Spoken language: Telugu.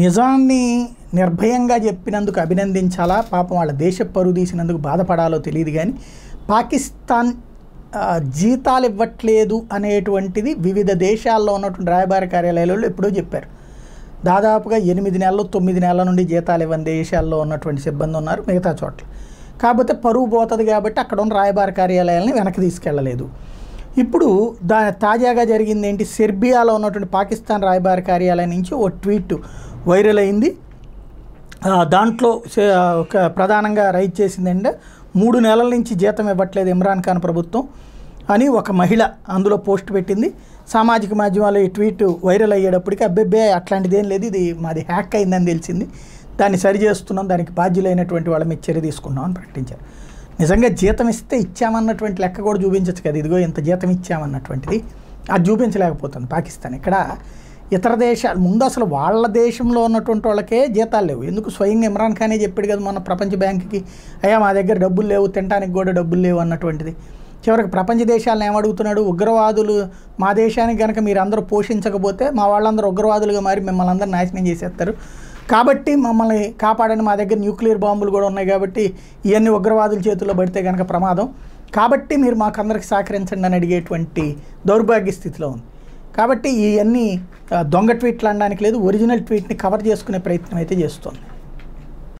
నిజాన్ని నిర్భయంగా చెప్పినందుకు అభినందించాలా పాపం వాళ్ళ దేశ పరువు తీసినందుకు బాధపడాలో తెలియదు కానీ పాకిస్తాన్ జీతాలు ఇవ్వట్లేదు అనేటువంటిది వివిధ దేశాల్లో ఉన్నటువంటి రాయబార కార్యాలయాలలో ఎప్పుడో చెప్పారు దాదాపుగా ఎనిమిది నెలలు తొమ్మిది నెలల నుండి జీతాలు ఇవ్వని దేశాల్లో ఉన్నటువంటి సిబ్బంది ఉన్నారు మిగతా చోట్ల కాకపోతే పరువు పోతుంది కాబట్టి అక్కడ ఉన్న రాయబార కార్యాలయాలని వెనక్కి తీసుకెళ్ళలేదు ఇప్పుడు దాని తాజాగా జరిగింది ఏంటి సెర్బియాలో ఉన్నటువంటి పాకిస్తాన్ రాయబార కార్యాలయం నుంచి ఓ ట్వీట్ వైరల్ అయింది దాంట్లో ప్రధానంగా రైట్ చేసిందంటే మూడు నెలల నుంచి జీతం ఇవ్వట్లేదు ఇమ్రాన్ ఖాన్ ప్రభుత్వం అని ఒక మహిళ అందులో పోస్ట్ పెట్టింది సామాజిక మాధ్యమాల్లో ఈ ట్వీట్ వైరల్ అయ్యేటప్పటికి అబ్బెబ్బే అట్లాంటిది ఏం లేదు ఇది మాది హ్యాక్ అయిందని తెలిసింది దాన్ని సరి చేస్తున్నాం దానికి బాధ్యులైనటువంటి వాళ్ళ మీద చర్య తీసుకున్నాం అని ప్రకటించారు నిజంగా జీతం ఇస్తే ఇచ్చామన్నటువంటి లెక్క కూడా చూపించవచ్చు కదా ఇదిగో ఇంత జీతం ఇచ్చామన్నటువంటిది అది చూపించలేకపోతుంది పాకిస్తాన్ ఇక్కడ ఇతర దేశాలు ముందు అసలు వాళ్ళ దేశంలో ఉన్నటువంటి వాళ్ళకే జీతాలు లేవు ఎందుకు స్వయంగా ఇమ్రాన్ ఖానే చెప్పాడు కదా మన ప్రపంచ బ్యాంక్కి అయ్యా మా దగ్గర డబ్బులు లేవు తినడానికి కూడా డబ్బులు లేవు అన్నటువంటిది చివరికి ప్రపంచ దేశాలను ఏమడుగుతున్నాడు ఉగ్రవాదులు మా దేశానికి కనుక మీరు అందరూ పోషించకపోతే మా వాళ్ళందరూ ఉగ్రవాదులుగా మారి మిమ్మల్ని అందరూ నాశనం చేసేస్తారు కాబట్టి మమ్మల్ని కాపాడని మా దగ్గర న్యూక్లియర్ బాంబులు కూడా ఉన్నాయి కాబట్టి ఇవన్నీ ఉగ్రవాదుల చేతుల్లో పడితే కనుక ప్రమాదం కాబట్టి మీరు మాకందరికి సహకరించండి అని అడిగేటువంటి దౌర్భాగ్య స్థితిలో ఉంది కాబట్టి ఇవన్నీ దొంగ ట్వీట్లు అనడానికి లేదు ఒరిజినల్ ట్వీట్ని కవర్ చేసుకునే ప్రయత్నం అయితే చేస్తుంది